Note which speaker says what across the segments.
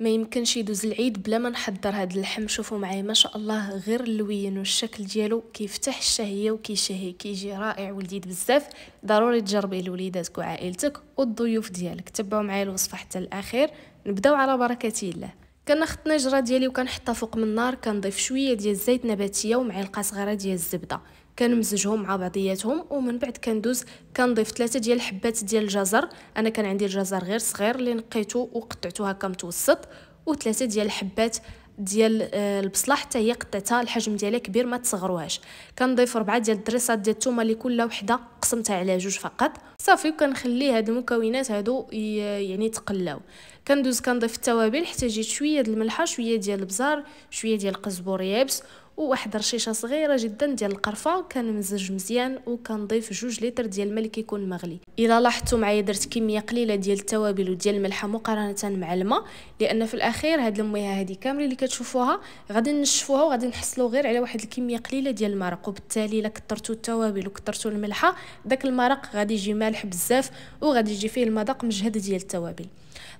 Speaker 1: ما يمكنش يدوز العيد بلا ما نحضر هذا اللحم شوفوا معايا ما شاء الله غير اللوين والشكل ديالو كيفتح الشهيه وكيشهي كيجي رائع ولذيذ بزاف ضروري تجربيه لوليداتك وعائلتك والضيوف ديالك تبعوا معايا الوصفه حتى الاخير نبداو على بركه الله كناخذ النجره ديالي وكنحطها فوق من النار كنضيف شويه ديال الزيت نباتيه ومعلقه صغيره ديال الزبده كنمزجهم مع بعضياتهم ومن بعد كندوز كنضيف ثلاثه ديال الحبات ديال الجزر انا كان عندي الجزر غير صغير اللي نقيته وقطعته هكا متوسط وثلاثه ديال الحبات ديال آه، البصله حتى هي قطعتها الحجم ديالها كبير ما تصغروهاش كنضيف ربعه ديال الدريسات ديال الثومه لكل وحده قسمتها على جوج فقط صافي وكنخلي هاد المكونات هادو يعني تقلاو كندوز كنضيف التوابل حتى جيت شويه د الملحه شويه ديال البزار شويه ديال القزبور يابس وواحد رشيشه صغيره جدا ديال القرفه كنمزج مزيان وكنضيف جوج لتر ديال الماء اللي كيكون مغلي الا لاحظتوا معايا درت كميه قليله ديال التوابل وديال الملحه مقارنه مع الماء لان في الاخير هاد المويه هادي كامله اللي كتشوفوها غادي نشفوها وغادي نحصلوا غير على واحد الكميه قليله ديال المرق وبالتالي الا كثرتوا التوابل وكثرتوا الملحه داك المرق غادي يجي مالح بزاف وغادي يجي فيه المذاق مجهد ديال التوابل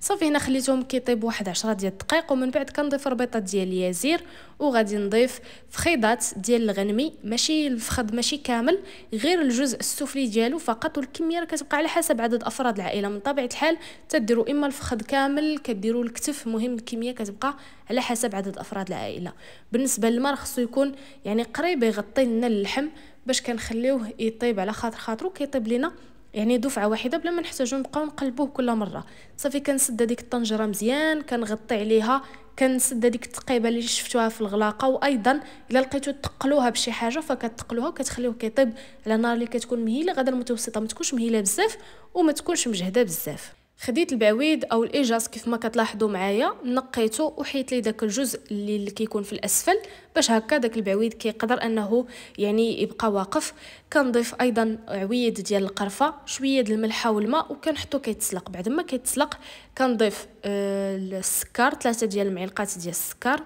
Speaker 1: صافي هنا خليتهم كيطيبوا واحد 10 ديال الدقائق ومن بعد كنضيف ربيطه ديال اليازير وغادي نضيف فخيضات ديال الغنمي ماشي الفخذ ماشي كامل غير الجزء السفلي ديالو فقط والكميه راه كتبقى على حسب عدد افراد العائله من طبيعه الحال تديروا اما الفخذ كامل كديروا الكتف مهم الكميه كتبقى على حسب عدد افراد العائله بالنسبه للماء خصو يكون يعني قريب يغطي لنا اللحم باش كنخليوه يطيب على خاطر خاطرو كيطيب لينا يعني دفعه واحده بلا ما نحتاجو نبقاو نقلبوه كل مره صافي كنسد هذيك الطنجره مزيان كنغطي عليها كنسد هذيك التقيبه اللي شفتوها في الغلاقه وايضا الا لقيتو تقلوها بشي حاجه فكتقلوها وكتخليوه كيطيب على نار اللي كتكون مهيله غدا المتوسطه ما تكونش مهيله بزاف وما تكونش مجهده بزاف خديت البعويد او الاجاس كيف ما كتلاحظوا معايا نقيته وحيت لي داك الجزء اللي كيكون في الاسفل باش هكا داك البعويد كيقدر انه يعني يبقى واقف كنضيف ايضا عويد ديال القرفه شويه ديال الملحه والماء وكنحطو كيتسلق بعد ما كيتسلق كنضيف آه، السكر ثلاثة ديال المعلقات ديال السكر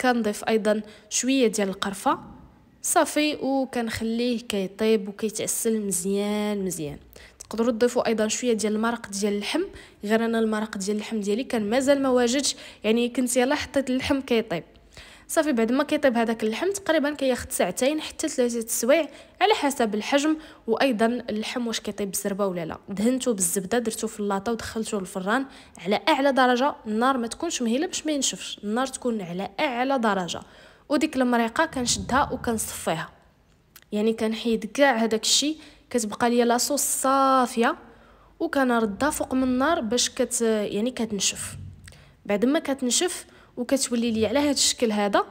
Speaker 1: كنضيف ايضا شويه ديال القرفه صافي وكنخليه كيطيب وكيتعسل مزيان مزيان تقدروا تضيفوا ايضا شويه ديال المرق ديال اللحم غير انا المرق ديال اللحم ديالي كان مازال ما واجدش يعني كنت يلا حطيت اللحم كيطيب صافي بعد ما كيطيب هذاك اللحم تقريبا كياخد ساعتين حتى ثلاثه السوايع على حسب الحجم وايضا اللحم واش كيطيب بالزربه ولا لا دهنته بالزبده درته في اللاطه ودخلته للفران على اعلى درجه النار ما تكونش مهيله باش ما ينشفش النار تكون على اعلى درجه وديك المريقه كنشدها وكنصفيها يعني كنحيد كاع هذاك الشيء كتبقى ليا لاصوص صافيه وكنردها فوق من النار باش كت يعني كتنشف بعد ما كتنشف وكتولي لي على هذا الشكل هذا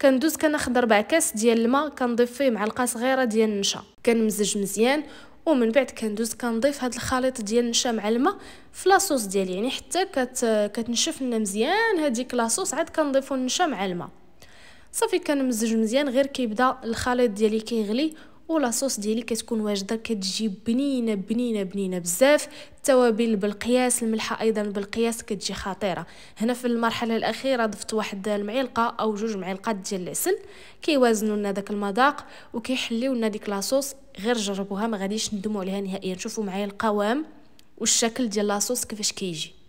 Speaker 1: كندوز كناخذ ربع كاس ديال الماء كنضيف فيه معلقه صغيره ديال النشا كنمزج مزيان ومن بعد كندوز كنضيف هذا الخليط ديال النشا مع الماء في لاصوص ديالي يعني حتى كت كتنشف لنا مزيان هذيك لاصوص عاد كنضيفو النشا مع الماء صافي كنمزج مزيان غير كيبدا الخليط ديالي كيغلي ولاصوص ديالي كتكون واجده كتجي بنينه بنينه بنينه بزاف التوابل بالقياس الملحه ايضا بالقياس كتجي خطيره هنا في المرحله الاخيره ضفت واحد المعلقه او جوج معلقات ديال العسل كيوازنوا لنا داك المذاق وكيحليوا لنا ديك لاصوص غير جربوها ما غاديش ندموا عليها نهائيا شوفوا معايا القوام والشكل ديال لاصوص كيفاش كيجي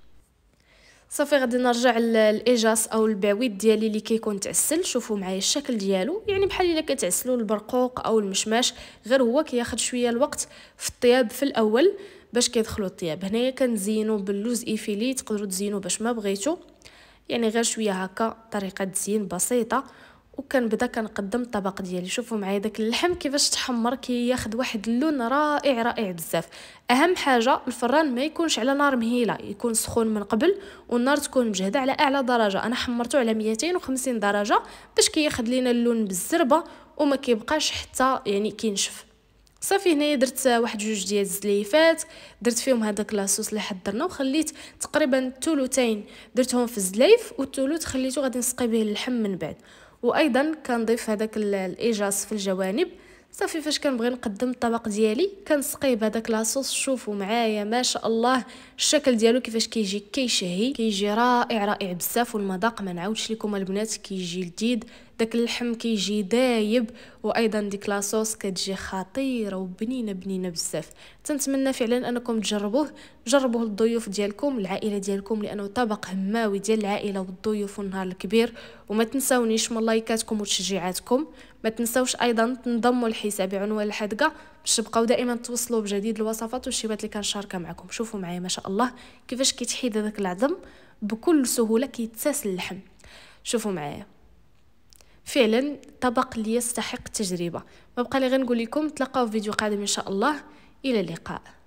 Speaker 1: صافي غادي نرجع الاجاس او البعويد ديالي اللي كيكون تعسل شوفوا معايا الشكل ديالو يعني بحال الا كتعسلوا البرقوق او المشماش غير هو كياخد شويه الوقت في الطياب في الاول باش كيدخلوا الطياب هنايا كنزينوا باللوز ايفيلي تقدروا تزينوا باش ما بغيتو يعني غير شويه هكا طريقه تزيين بسيطه وكان بدا كنقدم الطبق ديالي شوفوا معايا داك اللحم كيفاش تحمر كياخد واحد اللون رائع رائع بزاف اهم حاجه الفران ما يكونش على نار مهيله يكون سخون من قبل والنار تكون مجهده على اعلى درجه انا حمرته على 250 درجه باش كياخد لينا اللون بالزربه وما كيبقاش حتى يعني كينشف صافي هنايا درت واحد جوج ديال الزليفات درت فيهم هذاك لاصوص اللي حضرنا وخليت تقريبا ثلثين درتهم في الزليف والثلث خليته غادي نسقي به اللحم من بعد وايضا كنضيف هذاك الايجاس في الجوانب صافي فاش كنبغي نقدم الطبق ديالي كنسقيه بهذاك لاصوص شوفوا معايا ما شاء الله الشكل ديالو كيفاش كيجي كيشهي كيجي رائع رائع بزاف والمذاق ما نعاودش لكم البنات كيجي لذيذ داك اللحم كيجي دايب وايضا ديك لاصوص كتجي خطيره وبنينه بنينه بزاف تنتمنى فعلا انكم تجربوه جربوه للضيوف ديالكم العائله ديالكم لانه طبق هماوي ديال العائله والضيوف والنهار الكبير وما تنساونيش من لايكاتكم وتشجيعاتكم ما تنساوش ايضا تنضموا الحساب عنوان الحدقه باش تبقاو دائما توصلوا بجديد الوصفات والشيبات اللي كنشاركها معكم شوفوا معايا ما شاء الله كيفاش كيتحيد هذاك العظم بكل سهوله كيتساس اللحم شوفوا معايا فعلا طبق اللي يستحق التجربه ما بقى لي غير نقول لكم تلقاو في فيديو قادم ان شاء الله الى اللقاء